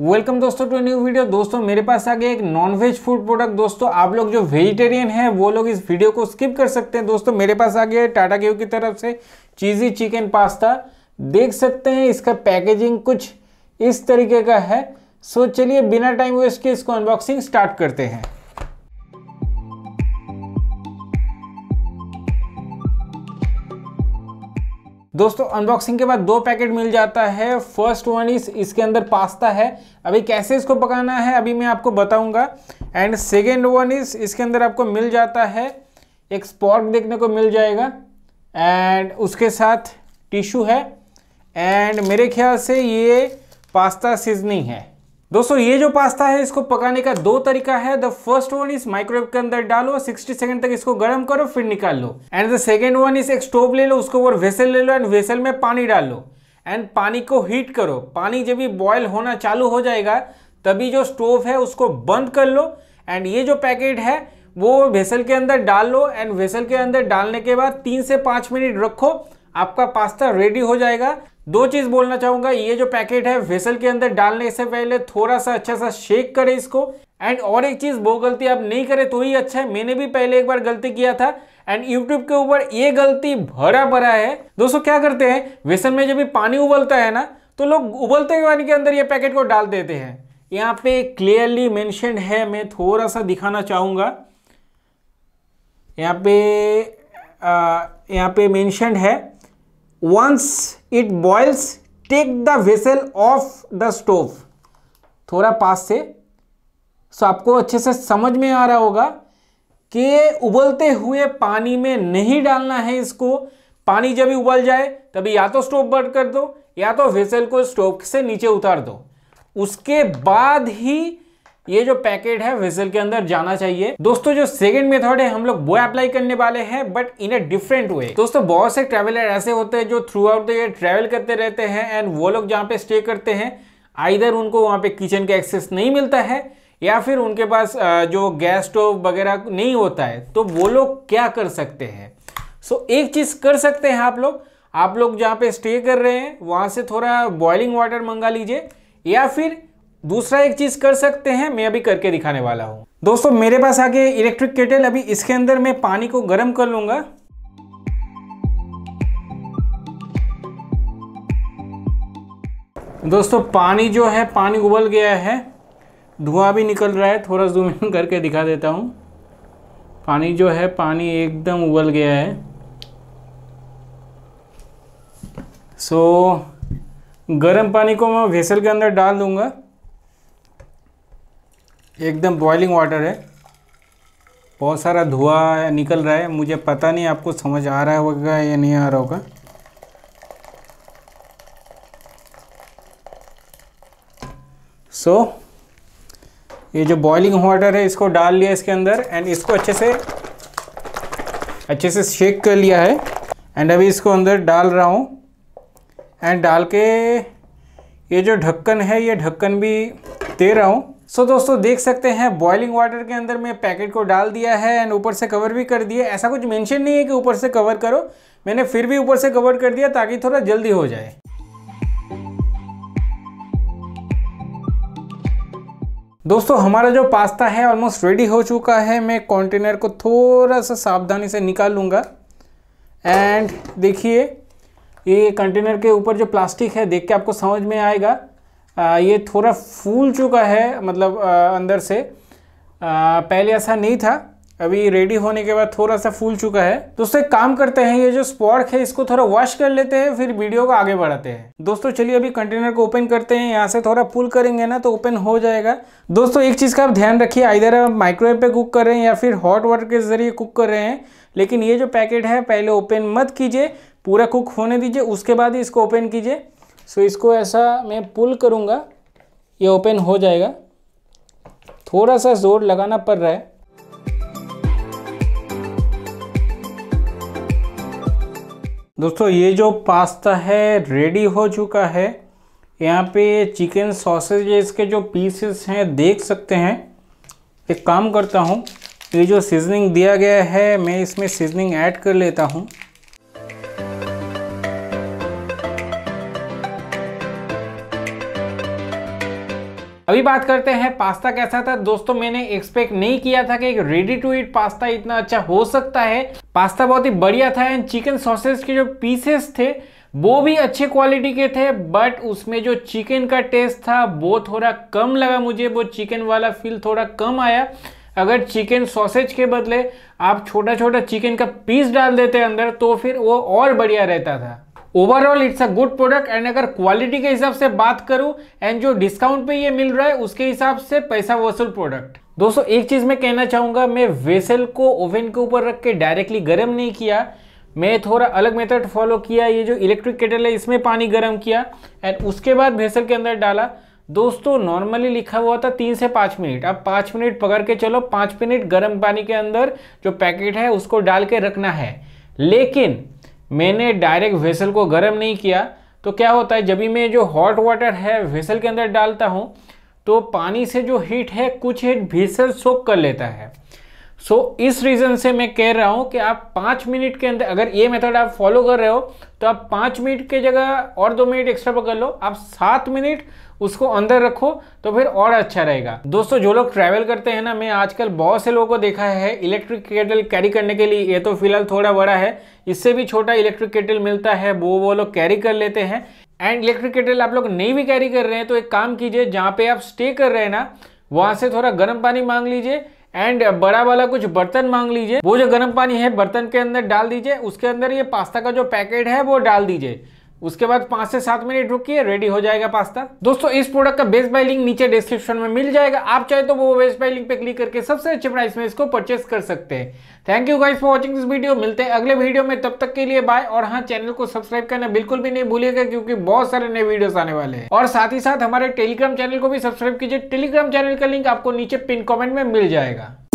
welcome दोस्तों to new video दोस्तों मेरे पास आ गया एक वेज फूड प्रोडक्ट दोस्तों आप लोग जो वेजिटेरियन है वो लोग इस वीडियो को स्किप कर सकते हैं दोस्तों मेरे पास आ गया है टाटा गेहूँ की तरफ से चीज़ी चिकन पास्ता देख सकते हैं इसका पैकेजिंग कुछ इस तरीके का है सो चलिए बिना टाइम वेस्ट के इसको अनबॉक्सिंग स्टार्ट करते हैं दोस्तों अनबॉक्सिंग के बाद दो पैकेट मिल जाता है फर्स्ट वन इज इसके अंदर पास्ता है अभी कैसे इसको पकाना है अभी मैं आपको बताऊंगा एंड सेकेंड वन इज इसके अंदर आपको मिल जाता है एक स्पॉट देखने को मिल जाएगा एंड उसके साथ टिश्यू है एंड मेरे ख्याल से ये पास्ता सीजनिंग है दोस्तों ये जो पास्ता है इसको पकाने का दो तरीका है the first one is microwave के अंदर डालो 60 सेकंड तक इसको गर्म करो फिर निकाल लो and the second one is एक स्टोव ले लो उसके ऊपर वेसल ले लो एंड वेसल में पानी डाल लो एंड पानी को हीट करो पानी जब भी बॉयल होना चालू हो जाएगा तभी जो स्टोव है उसको बंद कर लो एंड ये जो पैकेट है वो वेसल के अंदर डाल लो एंड वेसल के अंदर डालने के बाद तीन से पाँच मिनट रखो आपका पास्ता रेडी हो जाएगा दो चीज बोलना चाहूंगा ये जो पैकेट है वेसल के अंदर डालने से पहले थोड़ा सा अच्छा सा शेक करें इसको एंड और एक चीज वो गलती आप नहीं करें तो ही अच्छा है मैंने भी पहले एक बार गलती किया था एंड यूट्यूब के ऊपर ये गलती भरा भरा है दोस्तों क्या करते हैं वेसल में जब भी पानी उबलता है ना तो लोग उबलते हुए पानी के अंदर ये पैकेट को डाल देते हैं यहाँ पे क्लियरली मेंशन है मैं थोड़ा सा दिखाना चाहूंगा यहाँ पे आ, यहाँ पे मैंशन है once it boils take the vessel off the stove थोड़ा पास से सो आपको अच्छे से समझ में आ रहा होगा कि उबलते हुए पानी में नहीं डालना है इसको पानी जब उबल जाए तभी या तो स्टोव बंद कर दो या तो वेसल को स्टोव से नीचे उतार दो उसके बाद ही ये जो पैकेट है वेसल के अंदर जाना चाहिए दोस्तों जो सेकेंड मेथड है हम लोग वो अप्लाई करने वाले हैं but in a different way दोस्तों बहुत से ट्रेवलर ऐसे होते हैं जो throughout the year travel करते रहते हैं एंड वो लोग जहाँ पे स्टे करते हैं आइधर उनको वहाँ पे किचन का एक्सेस नहीं मिलता है या फिर उनके पास जो गैस स्टोव वगैरह नहीं होता है तो वो लोग क्या कर सकते हैं सो so, एक चीज़ कर सकते हैं आप लोग आप लोग जहाँ पे स्टे कर रहे हैं वहाँ से थोड़ा बॉइलिंग वाटर मंगा लीजिए या फिर दूसरा एक चीज़ कर सकते हैं मैं अभी करके दिखाने वाला हूँ दोस्तों मेरे पास आगे इलेक्ट्रिक केटल अभी इसके अंदर मैं पानी को गर्म कर लूंगा दोस्तों पानी जो है पानी उबल गया है धुआं भी निकल रहा है थोड़ा जूम इन करके दिखा देता हूँ पानी जो है पानी एकदम उबल गया है सो so, गर्म पानी को मैं वेसल के अंदर डाल दूंगा एकदम बॉइलिंग वाटर है बहुत सारा धुआं निकल रहा है मुझे पता नहीं आपको समझ आ रहा होगा या नहीं आ रहा होगा सो so, ये जो बॉइलिंग वाटर है इसको डाल लिया इसके अंदर एंड इसको अच्छे से अच्छे से शेक कर लिया है एंड अभी इसको अंदर डाल रहा हूँ एंड डाल के ये जो ढक्कन है ये ढक्कन भी दे रहा हूँ सो so, दोस्तों देख सकते हैं बॉइलिंग वाटर के अंदर में पैकेट को डाल दिया है एंड ऊपर से कवर भी कर दिया ऐसा कुछ मेंशन नहीं है कि ऊपर से कवर करो मैंने फिर भी ऊपर से कवर कर दिया ताकि थोड़ा जल्दी हो जाए दोस्तों हमारा जो पास्ता है ऑलमोस्ट रेडी हो चुका है मैं कंटेनर को थोड़ा सा सावधानी से निकाल लूँगा एंड देखिए ये कंटेनर के ऊपर जो प्लास्टिक है देख के आपको समझ में आएगा आ, ये थोड़ा फूल चुका है मतलब आ, अंदर से आ, पहले ऐसा नहीं था अभी रेडी होने के बाद थोड़ा सा फूल चुका है दोस्तों एक काम करते हैं ये जो स्पॉर्क है इसको थोड़ा वॉश कर लेते हैं फिर वीडियो को आगे बढ़ाते हैं दोस्तों चलिए अभी कंटेनर को ओपन करते हैं यहाँ से थोड़ा पुल करेंगे ना तो ओपन हो जाएगा दोस्तों एक चीज़ का आप ध्यान रखिए आइधर आप माइक्रोवेव पे कुक कर रहे हैं या फिर हॉट वाटर के जरिए कुक कर रहे हैं लेकिन ये जो पैकेट है पहले ओपन मत कीजिए पूरा कुक होने दीजिए उसके बाद ही इसको ओपन कीजिए सो so, इसको ऐसा मैं पुल करूँगा ये ओपन हो जाएगा थोड़ा सा ज़ोर लगाना पड़ रहा है दोस्तों ये जो पास्ता है रेडी हो चुका है यहाँ पे चिकन सॉसेजेस के जो पीसेस हैं देख सकते हैं एक काम करता हूँ ये जो सीजनिंग दिया गया है मैं इसमें सीजनिंग ऐड कर लेता हूँ अभी बात करते हैं पास्ता कैसा था दोस्तों मैंने एक्सपेक्ट नहीं किया था कि एक रेडी टू ईट पास्ता इतना अच्छा हो सकता है पास्ता बहुत ही बढ़िया था एंड चिकन सॉसेज के जो पीसेस थे वो भी अच्छे क्वालिटी के थे बट उसमें जो चिकन का टेस्ट था वो थोड़ा कम लगा मुझे वो चिकन वाला फील थोड़ा कम आया अगर चिकन सॉसेज के बदले आप छोटा छोटा चिकन का पीस डाल देते अंदर तो फिर वो और बढ़िया रहता था overall it's a good product and अगर क्वालिटी के हिसाब से बात करूं एंड जो डिस्काउंट पे ये मिल रहा है उसके हिसाब से पैसा वसूल प्रोडक्ट दोस्तों एक चीज़ मैं कहना चाहूंगा मैं वेसल को ओवन के ऊपर रख के डायरेक्टली गर्म नहीं किया मैं थोड़ा अलग मेथड फॉलो किया ये जो इलेक्ट्रिक केटल है इसमें पानी गर्म किया एंड उसके बाद वेसल के अंदर डाला दोस्तों नॉर्मली लिखा हुआ था तीन से पाँच मिनट अब पाँच मिनट पकड़ के चलो पाँच मिनट गर्म पानी के अंदर जो पैकेट है उसको डाल के रखना है लेकिन मैंने डायरेक्ट वेसल को गर्म नहीं किया तो क्या होता है जब भी मैं जो हॉट वाटर है वेसल के अंदर डालता हूँ तो पानी से जो हीट है कुछ हीट वेसल सोख कर लेता है सो so, इस रीज़न से मैं कह रहा हूँ कि आप पाँच मिनट के अंदर अगर ये मेथड आप फॉलो कर रहे हो तो आप पाँच मिनट के जगह और दो मिनट एक्स्ट्रा पकड़ लो आप सात मिनट उसको अंदर रखो तो फिर और अच्छा रहेगा दोस्तों जो लोग ट्रैवल करते हैं ना मैं आजकल बहुत से लोगों को देखा है इलेक्ट्रिक केटल कैरी करने के लिए ये तो फिलहाल थोड़ा बड़ा है इससे भी छोटा इलेक्ट्रिक केटल मिलता है वो वो लोग कैरी कर लेते हैं एंड इलेक्ट्रिक केटल आप लोग नहीं भी कैरी कर रहे हैं तो एक काम कीजिए जहाँ पे आप स्टे कर रहे हैं ना वहाँ से थोड़ा गर्म पानी मांग लीजिए एंड बड़ा वाला कुछ बर्तन मांग लीजिए वो जो गर्म पानी है बर्तन के अंदर डाल दीजिए उसके अंदर ये पास्ता का जो पैकेट है वो डाल दीजिए उसके बाद पांच से सात मिनट रुकिए रेडी हो जाएगा पास्ता दोस्तों इस प्रोडक्ट का बेस्ट बाय लिंक नीचे डिस्क्रिप्शन में मिल जाएगा आप चाहे तो वो बेस्ट बाय लिंक पे क्लिक करके सबसे अच्छे प्राइस में इसको परचेस कर सकते हैं thank you guys for watching this video मिलते हैं अगले वीडियो में तब तक के लिए बाय और हाँ चैनल को सब्सक्राइब करना बिल्कुल भी नहीं भूलिएगा क्योंकि बहुत सारे नए वीडियो आने वाले हैं और साथ ही साथ हमारे टेलीग्राम चैनल को भी सब्सक्राइब कीजिए टेलीग्राम चैनल का लिंक आपको नीचे पिन कॉमेंट में मिल जाएगा